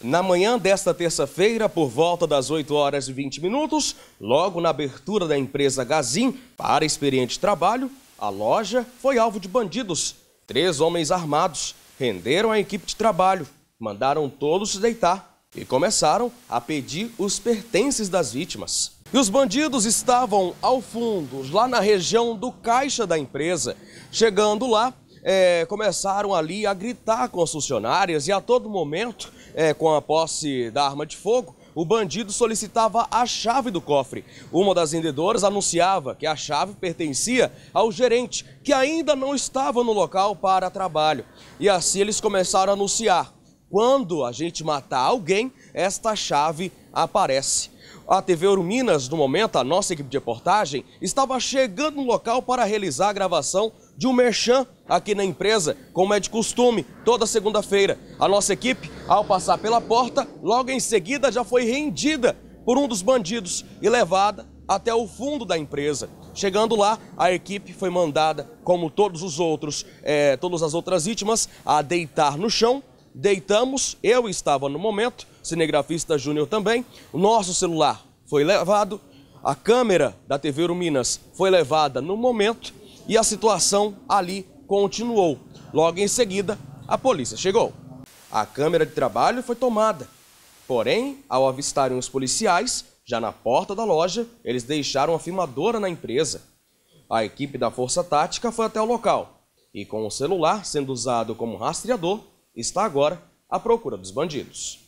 Na manhã desta terça-feira, por volta das 8 horas e 20 minutos, logo na abertura da empresa Gazin para experiente trabalho, a loja foi alvo de bandidos. Três homens armados renderam a equipe de trabalho, mandaram todos se deitar e começaram a pedir os pertences das vítimas. E os bandidos estavam ao fundo, lá na região do caixa da empresa. Chegando lá, é, começaram ali a gritar com as funcionárias e a todo momento, é, com a posse da arma de fogo, o bandido solicitava a chave do cofre. Uma das vendedoras anunciava que a chave pertencia ao gerente, que ainda não estava no local para trabalho. E assim eles começaram a anunciar: quando a gente matar alguém, esta chave aparece. A TV Ouro Minas, no momento, a nossa equipe de reportagem, estava chegando no local para realizar a gravação de um merchan aqui na empresa, como é de costume, toda segunda-feira. A nossa equipe, ao passar pela porta, logo em seguida já foi rendida por um dos bandidos e levada até o fundo da empresa. Chegando lá, a equipe foi mandada, como todos os outros, é, todas as outras vítimas, a deitar no chão. Deitamos, eu estava no momento, cinegrafista Júnior também. O nosso celular foi levado, a câmera da TV Minas foi levada no momento e a situação ali continuou. Logo em seguida, a polícia chegou. A câmera de trabalho foi tomada. Porém, ao avistarem os policiais, já na porta da loja, eles deixaram a filmadora na empresa. A equipe da Força Tática foi até o local e, com o celular sendo usado como rastreador, está agora à procura dos bandidos.